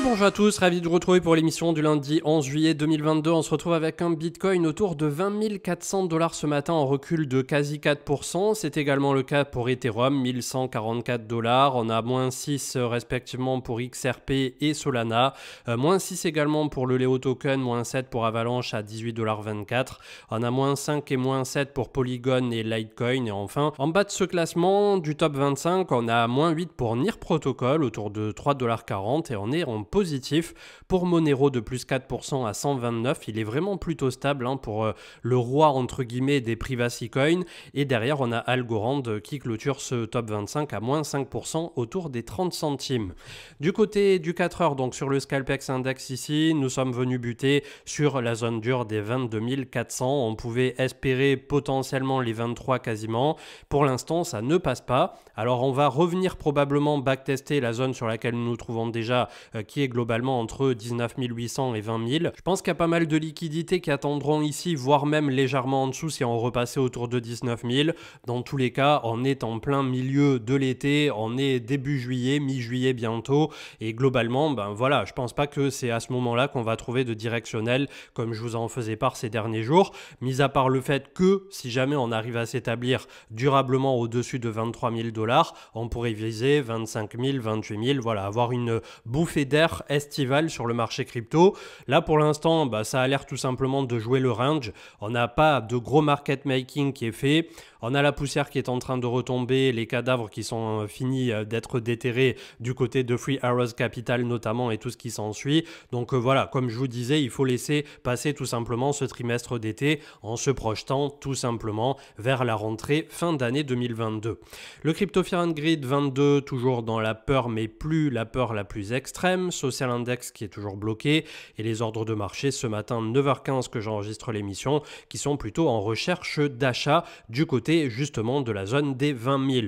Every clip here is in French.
bonjour à tous, ravi de vous retrouver pour l'émission du lundi 11 juillet 2022. On se retrouve avec un Bitcoin autour de 20 400 dollars ce matin en recul de quasi 4%. C'est également le cas pour Ethereum, 1144 dollars. On a moins 6 euh, respectivement pour XRP et Solana. Euh, moins 6 également pour le Leo Token, moins 7 pour Avalanche à 18,24$. On a moins 5 et moins 7 pour Polygon et Litecoin. Et enfin, en bas de ce classement du top 25, on a moins 8 pour NIR Protocol autour de 3,40$ et on est en positif. Pour Monero de plus 4% à 129, il est vraiment plutôt stable hein, pour euh, le roi entre guillemets des privacy coins. Et derrière, on a Algorand euh, qui clôture ce top 25 à moins 5% autour des 30 centimes. Du côté du 4 heures, donc sur le Scalpex Index ici, nous sommes venus buter sur la zone dure des 22 400. On pouvait espérer potentiellement les 23 quasiment. Pour l'instant, ça ne passe pas. Alors on va revenir probablement backtester la zone sur laquelle nous nous trouvons déjà, euh, qui globalement entre 19 800 et 20 000. Je pense qu'il y a pas mal de liquidités qui attendront ici, voire même légèrement en dessous si on repassait autour de 19 000. Dans tous les cas, on est en plein milieu de l'été, on est début juillet, mi-juillet bientôt, et globalement, ben voilà, je pense pas que c'est à ce moment-là qu'on va trouver de directionnel comme je vous en faisais part ces derniers jours, mis à part le fait que si jamais on arrive à s'établir durablement au-dessus de 23 000 dollars, on pourrait viser 25 000, 28 000, voilà, avoir une bouffée d'air estival estivale sur le marché crypto. Là, pour l'instant, bah, ça a l'air tout simplement de jouer le range. On n'a pas de gros market making qui est fait. On a la poussière qui est en train de retomber, les cadavres qui sont euh, finis euh, d'être déterrés du côté de Free Arrows Capital notamment et tout ce qui s'ensuit. Donc euh, voilà, comme je vous disais, il faut laisser passer tout simplement ce trimestre d'été en se projetant tout simplement vers la rentrée fin d'année 2022. Le Crypto Grid 22, toujours dans la peur mais plus la peur la plus extrême, Social Index qui est toujours bloqué et les ordres de marché ce matin 9h15 que j'enregistre l'émission qui sont plutôt en recherche d'achat du côté justement de la zone des 20 000.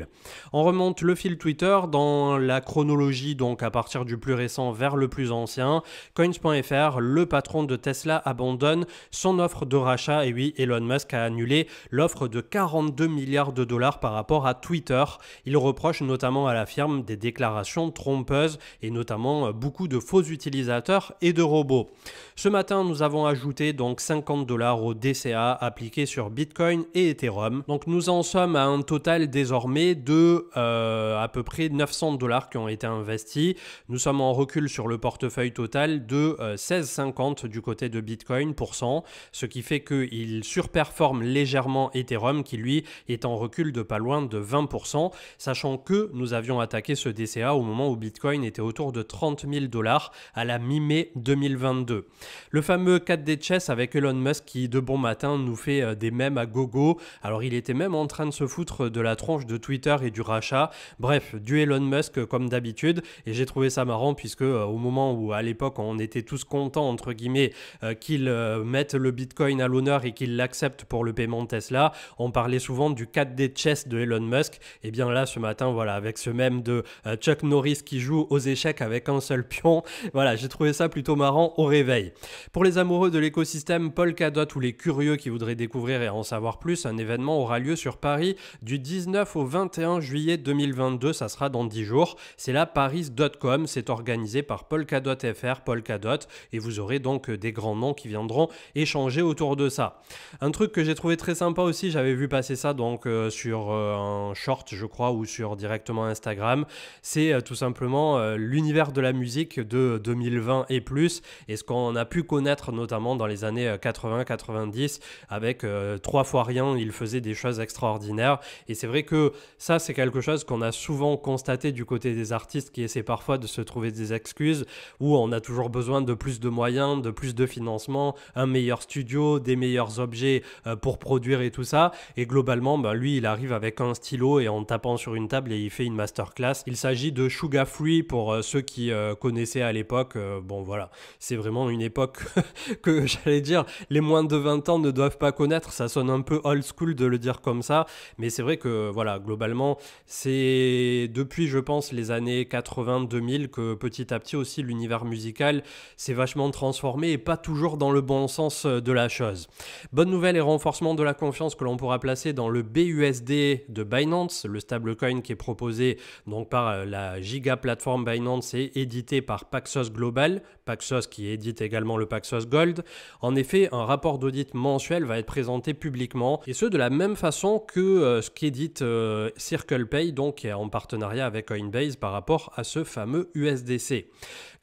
On remonte le fil Twitter dans la chronologie, donc à partir du plus récent vers le plus ancien. Coins.fr, le patron de Tesla, abandonne son offre de rachat et oui, Elon Musk a annulé l'offre de 42 milliards de dollars par rapport à Twitter. Il reproche notamment à la firme des déclarations trompeuses et notamment beaucoup de faux utilisateurs et de robots. Ce matin, nous avons ajouté donc 50 dollars au DCA appliqué sur Bitcoin et Ethereum. Donc nous en sommes à un total désormais de euh, à peu près 900 dollars qui ont été investis. Nous sommes en recul sur le portefeuille total de 16,50 euh, du côté de Bitcoin pour cent, ce qui fait qu'il surperforme légèrement Ethereum qui lui est en recul de pas loin de 20%, sachant que nous avions attaqué ce DCA au moment où Bitcoin était autour de 30 000 dollars à la mi-mai 2022. Le fameux 4D chess avec Elon Musk qui de bon matin nous fait euh, des mèmes à gogo. Alors il était même en train de se foutre de la tronche de Twitter et du rachat. Bref, du Elon Musk comme d'habitude. Et j'ai trouvé ça marrant puisque euh, au moment où à l'époque on était tous contents entre guillemets euh, qu'ils euh, le Bitcoin à l'honneur et qu'il l'accepte pour le paiement Tesla, on parlait souvent du 4D chess de Elon Musk. Et bien là ce matin, voilà, avec ce même de Chuck Norris qui joue aux échecs avec un seul pion. Voilà, j'ai trouvé ça plutôt marrant au réveil. Pour les amoureux de l'écosystème Paul Polkadot ou les curieux qui voudraient découvrir et en savoir plus, un événement aura lieu sur Paris du 19 au 21 juillet 2022, ça sera dans 10 jours. C'est la paris.com, c'est organisé par Polkadot FR, Polkadot, et vous aurez donc euh, des grands noms qui viendront échanger autour de ça. Un truc que j'ai trouvé très sympa aussi, j'avais vu passer ça donc euh, sur euh, un short, je crois, ou sur directement Instagram, c'est tout simplement l'univers de la musique de 2020 et plus, et ce qu'on a pu connaître notamment dans les années 80-90, avec trois fois rien, il faisait des choses extraordinaire Et c'est vrai que ça, c'est quelque chose qu'on a souvent constaté du côté des artistes qui essaient parfois de se trouver des excuses où on a toujours besoin de plus de moyens, de plus de financement, un meilleur studio, des meilleurs objets euh, pour produire et tout ça. Et globalement, ben, lui, il arrive avec un stylo et en tapant sur une table et il fait une masterclass. Il s'agit de Suga Free pour euh, ceux qui euh, connaissaient à l'époque. bon, voilà, c'est vraiment une époque que j'allais dire, les moins de 20 ans ne doivent pas connaître. Ça sonne un peu old school de le dire comme ça. Mais c'est vrai que, voilà, globalement, c'est depuis, je pense, les années 80-2000 que petit à petit aussi l'univers musical s'est vachement transformé et pas toujours dans le bon sens euh, de la chose. Bonne nouvelle et renforcement de la confiance que l'on pourra placer dans le BUSD de Binance, le stablecoin qui est proposé donc par euh, la giga plateforme Binance et édité par Paxos Global, Paxos qui édite également le Paxos Gold. En effet, un rapport d'audit mensuel va être présenté publiquement et ce de la même façon que euh, ce qu'édite euh, Circle CirclePay, donc en partenariat avec Coinbase par rapport à ce fameux USDC.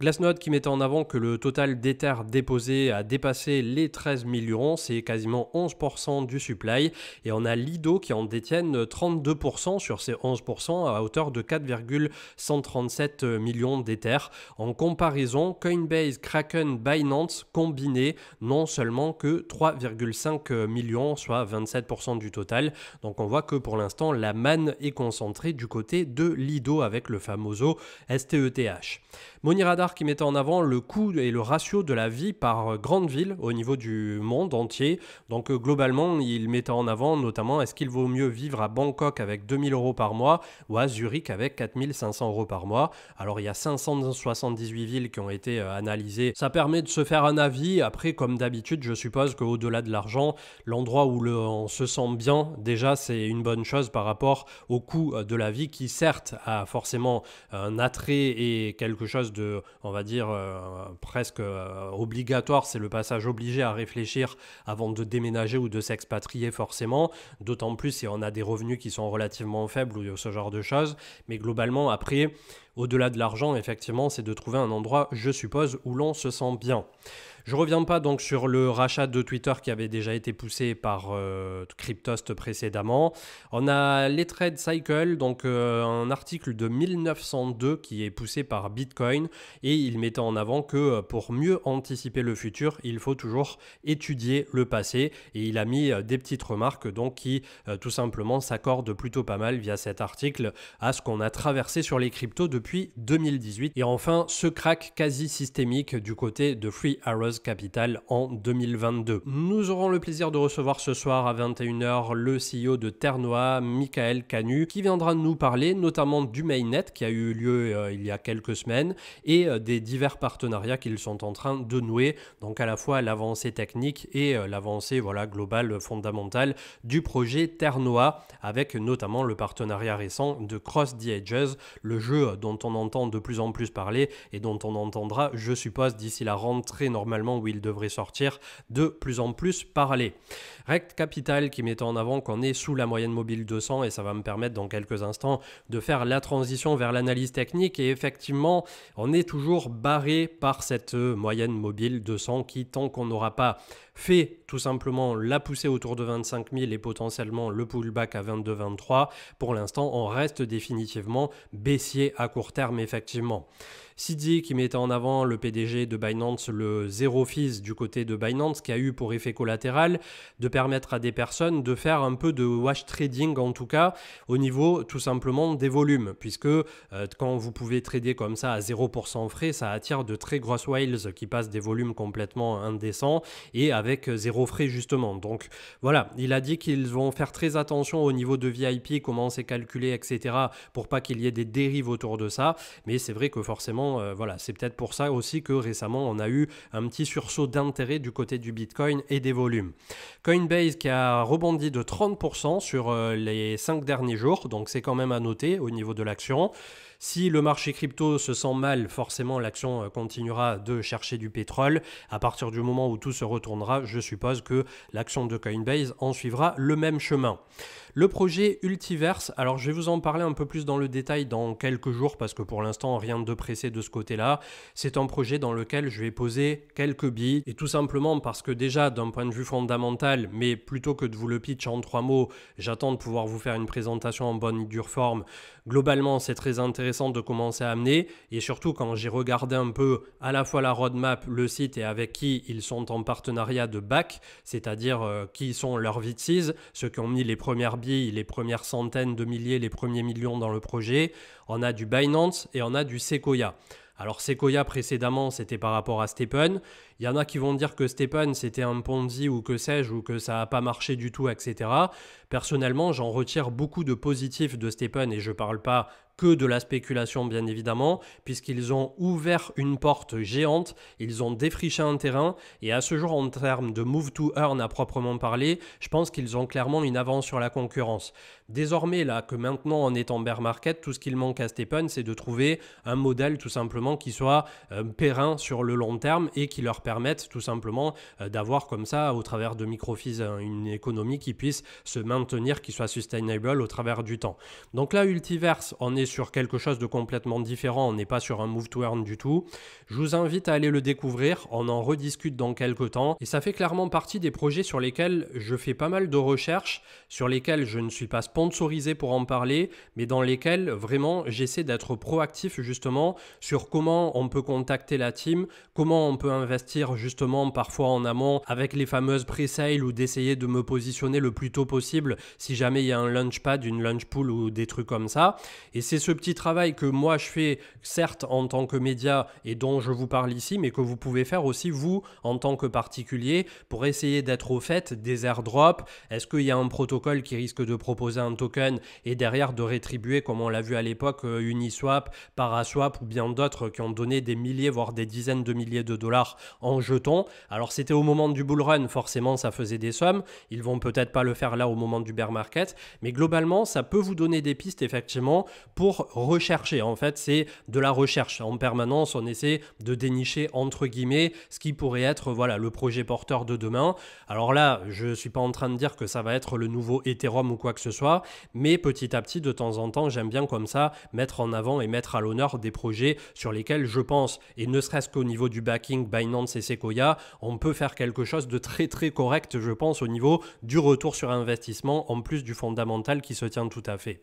Glassnode qui mettait en avant que le total d'éthers déposé a dépassé les 13 millions, c'est quasiment 11% du supply, et on a Lido qui en détiennent 32% sur ces 11% à hauteur de 4,137 millions d'ether. En comparaison, Coinbase, Kraken, Binance combinés n'ont seulement que 3,5 millions, soit 27% du total. Donc on voit que pour l'instant, la manne est concentrée du côté de Lido avec le fameux STETH. Monirada qui mettait en avant le coût et le ratio de la vie par grande ville au niveau du monde entier. Donc euh, globalement, il mettait en avant notamment est-ce qu'il vaut mieux vivre à Bangkok avec 2000 euros par mois ou à Zurich avec 4500 euros par mois. Alors il y a 578 villes qui ont été euh, analysées. Ça permet de se faire un avis. Après, comme d'habitude, je suppose qu'au-delà de l'argent, l'endroit où le, on se sent bien, déjà, c'est une bonne chose par rapport au coût euh, de la vie qui certes a forcément un attrait et quelque chose de on va dire, euh, presque euh, obligatoire, c'est le passage obligé à réfléchir avant de déménager ou de s'expatrier forcément, d'autant plus si on a des revenus qui sont relativement faibles ou ce genre de choses. Mais globalement, après, au-delà de l'argent, effectivement, c'est de trouver un endroit, je suppose, où l'on se sent bien. Je reviens pas donc sur le rachat de Twitter qui avait déjà été poussé par euh, Cryptost précédemment. On a les Trade Cycle, donc euh, un article de 1902 qui est poussé par Bitcoin et il mettait en avant que euh, pour mieux anticiper le futur, il faut toujours étudier le passé et il a mis des petites remarques donc qui tout simplement s'accordent plutôt pas mal via cet article à ce qu'on a traversé sur les cryptos depuis 2018. Et enfin, ce crack quasi systémique du côté de Free Arrows Capital en 2022. Nous aurons le plaisir de recevoir ce soir à 21h le CEO de Ternoa, Michael Canu, qui viendra nous parler notamment du Mainnet qui a eu lieu euh, il y a quelques semaines et euh, des divers partenariats qu'ils sont en train de nouer, donc à la fois l'avancée technique et euh, l'avancée voilà, globale fondamentale du projet Ternoa, avec notamment le partenariat récent de Cross the Edges, le jeu dont on entend de plus en plus parler et dont on entendra, je suppose, d'ici la rentrée normalement où il devrait sortir de plus en plus parler. Rect Capital qui met en avant qu'on est sous la moyenne mobile 200 et ça va me permettre dans quelques instants de faire la transition vers l'analyse technique et effectivement on est toujours barré par cette euh, moyenne mobile 200 qui tant qu'on n'aura pas fait tout simplement la poussée autour de 25 000 et potentiellement le pullback à 22-23 pour l'instant on reste définitivement baissier à court terme effectivement. Sidi qui mettait en avant le PDG de Binance, le zéro fees du côté de Binance qui a eu pour effet collatéral de permettre à des personnes de faire un peu de wash trading en tout cas au niveau tout simplement des volumes puisque euh, quand vous pouvez trader comme ça à 0% frais ça attire de très grosses whales qui passent des volumes complètement indécents et avec zéro frais justement donc voilà il a dit qu'ils vont faire très attention au niveau de VIP comment c'est calculé etc pour pas qu'il y ait des dérives autour de ça mais c'est vrai que forcément euh, voilà c'est peut-être pour ça aussi que récemment on a eu un petit sursaut d'intérêt du côté du Bitcoin et des volumes. Coin Coinbase qui a rebondi de 30% sur euh, les 5 derniers jours, donc c'est quand même à noter au niveau de l'action. Si le marché crypto se sent mal, forcément l'action euh, continuera de chercher du pétrole. À partir du moment où tout se retournera, je suppose que l'action de Coinbase en suivra le même chemin. Le projet Ultiverse, alors je vais vous en parler un peu plus dans le détail dans quelques jours parce que pour l'instant rien de pressé de ce côté-là. C'est un projet dans lequel je vais poser quelques billes et tout simplement parce que déjà d'un point de vue fondamental, mais plutôt que de vous le pitch en trois mots, j'attends de pouvoir vous faire une présentation en bonne et dure forme. Globalement, c'est très intéressant de commencer à amener et surtout quand j'ai regardé un peu à la fois la roadmap, le site et avec qui ils sont en partenariat de bac, c'est-à-dire euh, qui sont leurs vitesses, ceux qui ont mis les premières billes les premières centaines de milliers, les premiers millions dans le projet. On a du Binance et on a du Sequoia. Alors Sequoia précédemment, c'était par rapport à Stepen. Il y en a qui vont dire que Stepan c'était un Ponzi ou que sais-je ou que ça n'a pas marché du tout, etc. Personnellement, j'en retire beaucoup de positifs de Stepan et je parle pas que de la spéculation bien évidemment, puisqu'ils ont ouvert une porte géante, ils ont défriché un terrain, et à ce jour en termes de move to earn à proprement parler, je pense qu'ils ont clairement une avance sur la concurrence. Désormais là que maintenant on est en bear market, tout ce qu'il manque à Stepan c'est de trouver un modèle tout simplement qui soit euh, périn sur le long terme et qui leur permettent tout simplement euh, d'avoir comme ça, au travers de Microfizz hein, une économie qui puisse se maintenir, qui soit sustainable au travers du temps. Donc là, Ultiverse, on est sur quelque chose de complètement différent, on n'est pas sur un move to earn du tout. Je vous invite à aller le découvrir, on en rediscute dans quelques temps. Et ça fait clairement partie des projets sur lesquels je fais pas mal de recherches, sur lesquels je ne suis pas sponsorisé pour en parler, mais dans lesquels vraiment j'essaie d'être proactif justement sur comment on peut contacter la team, comment on peut investir justement parfois en amont avec les fameuses pre ou d'essayer de me positionner le plus tôt possible si jamais il y a un launchpad, une launchpool ou des trucs comme ça. Et c'est ce petit travail que moi je fais certes en tant que média et dont je vous parle ici, mais que vous pouvez faire aussi vous en tant que particulier pour essayer d'être au fait des airdrops. Est-ce qu'il y a un protocole qui risque de proposer un token et derrière de rétribuer comme on l'a vu à l'époque euh, Uniswap, Paraswap ou bien d'autres qui ont donné des milliers voire des dizaines de milliers de dollars en jetons. Alors c'était au moment du bull run, forcément ça faisait des sommes. Ils vont peut-être pas le faire là au moment du bear market, mais globalement ça peut vous donner des pistes effectivement pour rechercher. En fait c'est de la recherche en permanence. On essaie de dénicher entre guillemets ce qui pourrait être voilà le projet porteur de demain. Alors là je suis pas en train de dire que ça va être le nouveau Ethereum ou quoi que ce soit, mais petit à petit de temps en temps j'aime bien comme ça mettre en avant et mettre à l'honneur des projets sur lesquels je pense et ne serait-ce qu'au niveau du backing Binance ces on peut faire quelque chose de très très correct, je pense, au niveau du retour sur investissement, en plus du fondamental qui se tient tout à fait.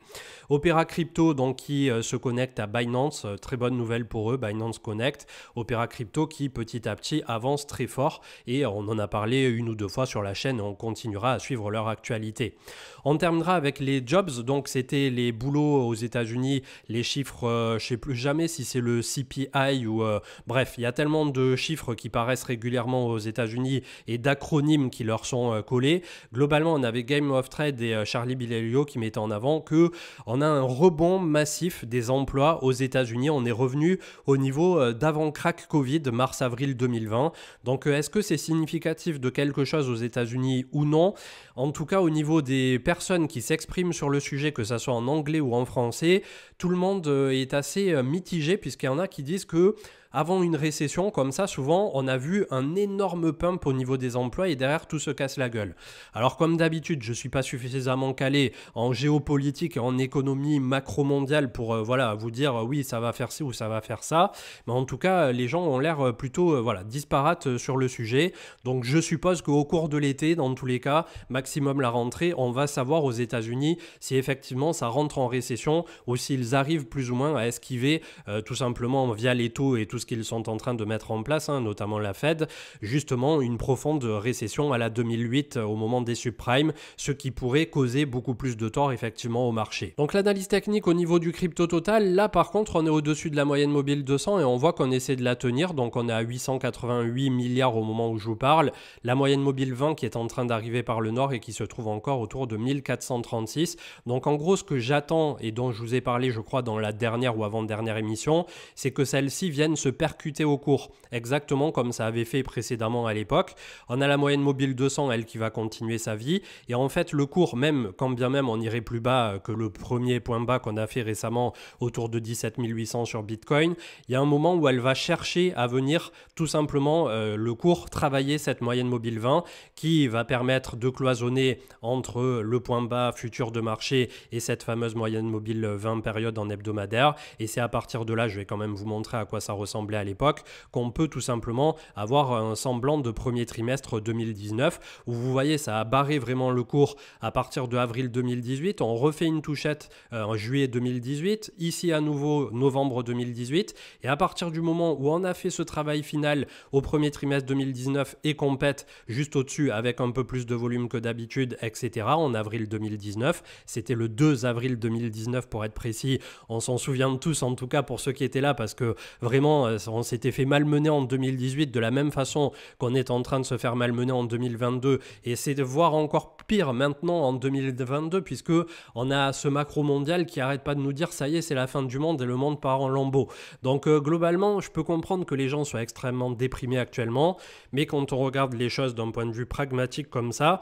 Opera Crypto, donc qui euh, se connecte à Binance, euh, très bonne nouvelle pour eux, Binance Connect. Opera Crypto qui petit à petit avance très fort et euh, on en a parlé une ou deux fois sur la chaîne, on continuera à suivre leur actualité. On terminera avec les jobs, donc c'était les boulots aux États-Unis, les chiffres, je sais plus jamais si c'est le CPI ou bref, il y a tellement de chiffres qui parlent apparaissent régulièrement aux États-Unis et d'acronymes qui leur sont euh, collés. Globalement, on avait Game of Trade et euh, Charlie Bilelio qui mettaient en avant que on a un rebond massif des emplois aux États-Unis. On est revenu au niveau euh, d'avant crack Covid, mars-avril 2020. Donc, est-ce que c'est significatif de quelque chose aux États-Unis ou non En tout cas, au niveau des personnes qui s'expriment sur le sujet, que ce soit en anglais ou en français, tout le monde est assez mitigé puisqu'il y en a qui disent que avant une récession comme ça, souvent, on a vu un énorme pump au niveau des emplois et derrière, tout se casse la gueule. Alors comme d'habitude, je suis pas suffisamment calé en géopolitique et en économie macro-mondiale pour euh, voilà, vous dire euh, oui, ça va faire ci ou ça va faire ça. Mais en tout cas, euh, les gens ont l'air plutôt voilà, disparates sur le sujet. Donc je suppose qu'au cours de l'été, dans tous les cas, maximum la rentrée, on va savoir aux États-Unis si effectivement ça rentre en récession ou s'ils arrivent plus ou moins à esquiver tout simplement via les taux et tout ce qu'ils sont en train de mettre en place, hein, notamment la Fed, justement une profonde récession à la 2008 euh, au moment des subprimes, ce qui pourrait causer beaucoup plus de tort effectivement au marché. Donc l'analyse technique au niveau du crypto total, là par contre on est au-dessus de la moyenne mobile 200 et on voit qu'on essaie de la tenir, donc on est à 888 milliards au moment où je vous parle, la moyenne mobile 20 qui est en train d'arriver par le nord et qui se trouve encore autour de 1436. Donc en gros ce que j'attends et dont je vous ai parlé je crois dans la dernière ou avant-dernière émission, c'est que celle-ci vienne se percuter au cours, exactement comme ça avait fait précédemment à l'époque. On a la moyenne mobile 200, elle qui va continuer sa vie. Et en fait, le cours, même quand bien même on irait plus bas que le premier point bas qu'on a fait récemment autour de 17 800 sur Bitcoin, il y a un moment où elle va chercher à venir tout simplement euh, le cours travailler cette moyenne mobile 20 qui va permettre de cloisonner entre le point bas futur de marché et cette fameuse moyenne mobile 20 période en hebdomadaire. Et c'est à partir de là, je vais quand même vous montrer à quoi ça ressemble à l'époque, qu'on peut tout simplement avoir un semblant de premier trimestre 2019, où vous voyez, ça a barré vraiment le cours à partir de avril 2018, on refait une touchette euh, en juillet 2018, ici à nouveau novembre 2018, et à partir du moment où on a fait ce travail final au premier trimestre 2019 et qu'on pète juste au-dessus avec un peu plus de volume que d'habitude, etc., en avril 2019, c'était le 2 avril 2019 pour être précis, on s'en souvient de tous en tout cas pour ceux qui étaient là, parce que vraiment on s'était fait malmener en 2018 de la même façon qu'on est en train de se faire malmener en 2022. Et c'est de voir encore pire maintenant en 2022, puisque on a ce macro mondial qui arrête pas de nous dire ça y est, c'est la fin du monde et le monde part en lambeaux. Donc euh, globalement, je peux comprendre que les gens soient extrêmement déprimés actuellement, mais quand on regarde les choses d'un point de vue pragmatique comme ça,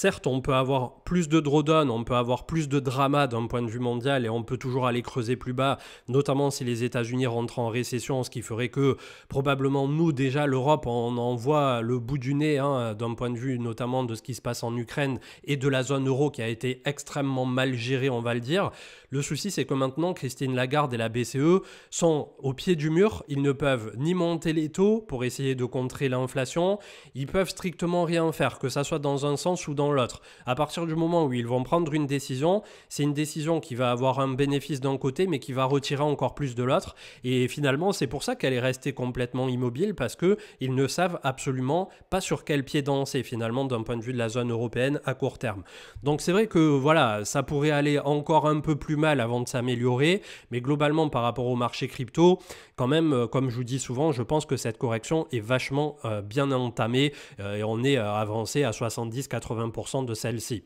Certes, on peut avoir plus de drawdown, on peut avoir plus de drama d'un point de vue mondial et on peut toujours aller creuser plus bas, notamment si les États-Unis rentrent en récession, ce qui ferait que probablement nous, déjà l'Europe, on en voit le bout du nez hein, d'un point de vue notamment de ce qui se passe en Ukraine et de la zone euro qui a été extrêmement mal gérée, on va le dire. Le souci, c'est que maintenant, Christine Lagarde et la BCE sont au pied du mur, ils ne peuvent ni monter les taux pour essayer de contrer l'inflation, ils peuvent strictement rien faire, que ça soit dans un sens ou dans l'autre. À partir du moment où ils vont prendre une décision, c'est une décision qui va avoir un bénéfice d'un côté, mais qui va retirer encore plus de l'autre. Et finalement, c'est pour ça qu'elle est restée complètement immobile, parce qu'ils ne savent absolument pas sur quel pied danser, finalement, d'un point de vue de la zone européenne à court terme. Donc c'est vrai que, voilà, ça pourrait aller encore un peu plus mal avant de s'améliorer, mais globalement, par rapport au marché crypto, quand même, euh, comme je vous dis souvent, je pense que cette correction est vachement euh, bien entamée, euh, et on est avancé à 70-80% de celle-ci.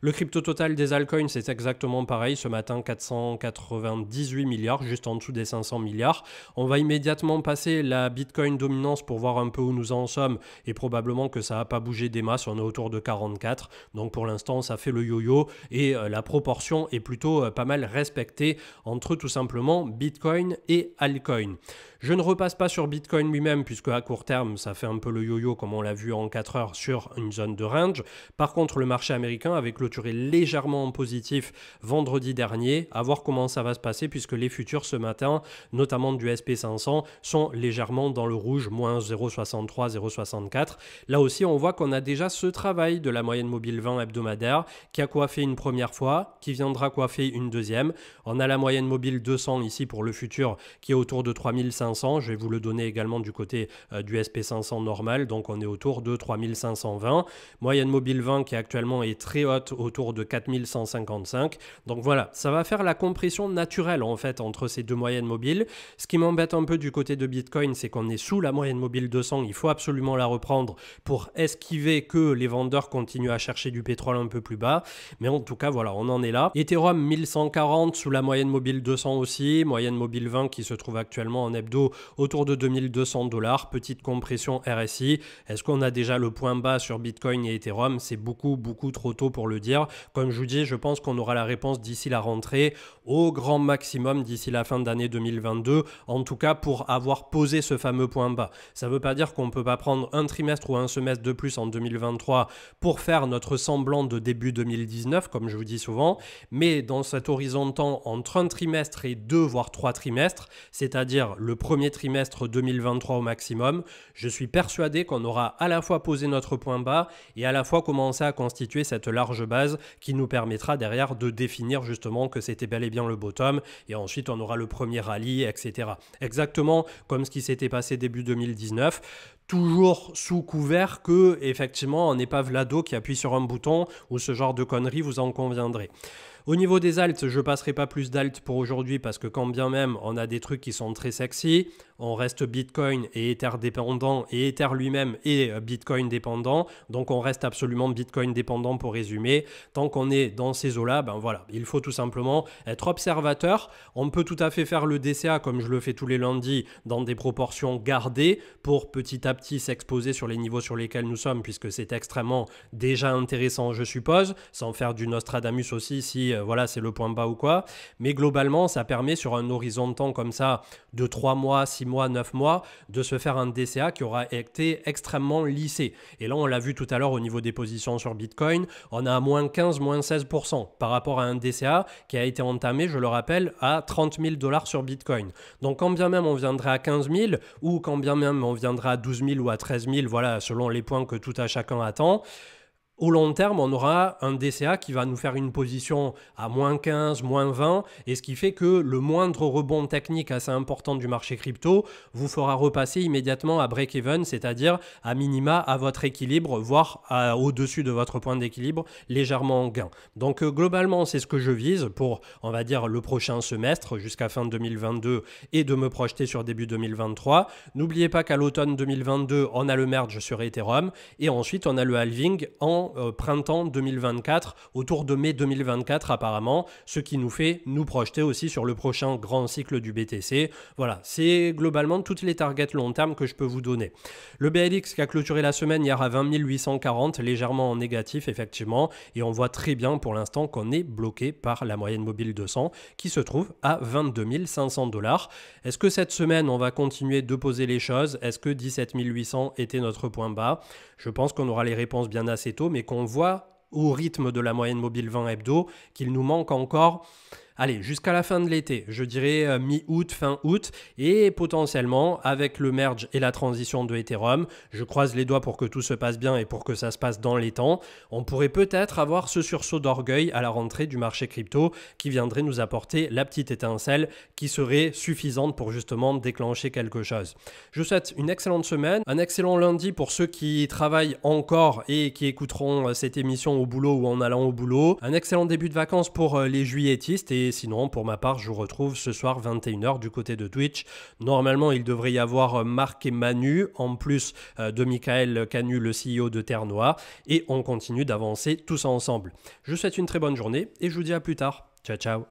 Le crypto total des altcoins, c'est exactement pareil. Ce matin, 498 milliards, juste en dessous des 500 milliards. On va immédiatement passer la Bitcoin dominance pour voir un peu où nous en sommes. Et probablement que ça n'a pas bougé des masses. On est autour de 44. Donc pour l'instant, ça fait le yo-yo. Et euh, la proportion est plutôt euh, pas mal respectée entre tout simplement Bitcoin et altcoin. Je ne repasse pas sur Bitcoin lui-même, puisque à court terme, ça fait un peu le yo-yo, comme on l'a vu en 4 heures, sur une zone de range. Par contre, le marché américain avait clôturé légèrement en positif vendredi dernier. À voir comment ça va se passer, puisque les futurs ce matin, notamment du SP500, sont légèrement dans le rouge, moins 0,63, 0,64. Là aussi, on voit qu'on a déjà ce travail de la moyenne mobile 20 hebdomadaire qui a coiffé une première fois, qui viendra coiffer une deuxième. On a la moyenne mobile 200 ici pour le futur qui est autour de 3500. Je vais vous le donner également du côté euh, du SP500 normal, donc on est autour de 3520. Moyenne mobile 20 qui actuellement est très haute, autour de 4155. Donc voilà, ça va faire la compression naturelle en fait entre ces deux moyennes mobiles. Ce qui m'embête un peu du côté de Bitcoin, c'est qu'on est sous la moyenne mobile 200. Il faut absolument la reprendre pour esquiver que les vendeurs continuent à chercher du pétrole un peu plus bas. Mais en tout cas, voilà, on en est là. Ethereum 1140 sous la moyenne mobile 200 aussi, moyenne mobile 20 qui se trouve actuellement en hebdo autour de 2200 dollars, petite compression RSI. Est-ce qu'on a déjà le point bas sur Bitcoin et Ethereum C'est beaucoup, beaucoup trop tôt pour le dire. Comme je vous dis, je pense qu'on aura la réponse d'ici la rentrée, au grand maximum d'ici la fin d'année 2022, en tout cas pour avoir posé ce fameux point bas. Ça ne veut pas dire qu'on ne peut pas prendre un trimestre ou un semestre de plus en 2023 pour faire notre semblant de début 2019, comme je vous dis souvent, mais dans cet horizon de temps entre un trimestre et deux, voire trois trimestres, c'est-à-dire le premier trimestre 2023 au maximum, je suis persuadé qu'on aura à la fois posé notre point bas et à la fois commencé à constituer cette large base qui nous permettra derrière de définir justement que c'était bel et bien le bottom et ensuite on aura le premier rallye, etc. Exactement comme ce qui s'était passé début 2019 toujours sous couvert que effectivement on n'est pas Vlado qui appuie sur un bouton ou ce genre de conneries, vous en conviendrez. Au niveau des altes, je passerai pas plus d'altes pour aujourd'hui parce que quand bien même on a des trucs qui sont très sexy, on reste Bitcoin et Ether dépendant et Ether lui-même est euh, Bitcoin dépendant. Donc on reste absolument Bitcoin dépendant pour résumer. Tant qu'on est dans ces eaux-là, ben voilà, il faut tout simplement être observateur. On peut tout à fait faire le DCA comme je le fais tous les lundis dans des proportions gardées pour petit à petit s'exposer sur les niveaux sur lesquels nous sommes puisque c'est extrêmement déjà intéressant je suppose, sans faire du Nostradamus aussi si euh, voilà c'est le point bas ou quoi. Mais globalement ça permet sur un horizon de temps comme ça de 3 mois, mois, 9 mois, de se faire un DCA qui aura été extrêmement lissé. Et là, on l'a vu tout à l'heure au niveau des positions sur Bitcoin, on a moins 15, moins 16% par rapport à un DCA qui a été entamé, je le rappelle, à 30 000 dollars sur Bitcoin. Donc quand bien même on viendrait à 15 000 ou quand bien même on viendrait à 12 000 ou à 13 000, voilà, selon les points que tout à chacun attend, au long terme, on aura un DCA qui va nous faire une position à moins 15, moins 20, et ce qui fait que le moindre rebond technique assez important du marché crypto vous fera repasser immédiatement à break-even, c'est-à-dire à minima à votre équilibre, voire au-dessus de votre point d'équilibre, légèrement en gain. Donc euh, globalement, c'est ce que je vise pour, on va dire, le prochain semestre jusqu'à fin 2022 et de me projeter sur début 2023. N'oubliez pas qu'à l'automne 2022, on a le merge sur Ethereum, et ensuite on a le halving en printemps 2024, euh, autour de mai 2024 apparemment, ce qui nous fait nous projeter aussi sur le prochain grand cycle du BTC. Voilà, c'est globalement toutes les targets long terme que je peux vous donner. Le BLX qui a clôturé la semaine hier à 20 840, légèrement en négatif effectivement, et on voit très bien pour l'instant qu'on est bloqué par la moyenne mobile 200 qui se trouve à 22 500 dollars. Est-ce que cette semaine on va continuer de poser les choses Est-ce que 17 800 était notre point bas Je pense qu'on aura les réponses bien assez tôt, mais qu'on voit au rythme de la moyenne mobile 20 hebdo qu'il nous manque encore allez, jusqu'à la fin de l'été, je dirais euh, mi-août, fin août, et potentiellement, avec le merge et la transition de Ethereum, je croise les doigts pour que tout se passe bien et pour que ça se passe dans les temps, on pourrait peut-être avoir ce sursaut d'orgueil à la rentrée du marché crypto qui viendrait nous apporter la petite étincelle qui serait suffisante pour justement déclencher quelque chose. Je souhaite une excellente semaine, un excellent lundi pour ceux qui travaillent encore et qui écouteront euh, cette émission au boulot ou en allant au boulot, un excellent début de vacances pour euh, les juilletistes et sinon, pour ma part, je vous retrouve ce soir 21h du côté de Twitch. Normalement, il devrait y avoir euh, Marc et Manu, en plus euh, de Michael Canu, le CEO de Terre Noire. Et on continue d'avancer tous ensemble. Je vous souhaite une très bonne journée et je vous dis à plus tard. Ciao, ciao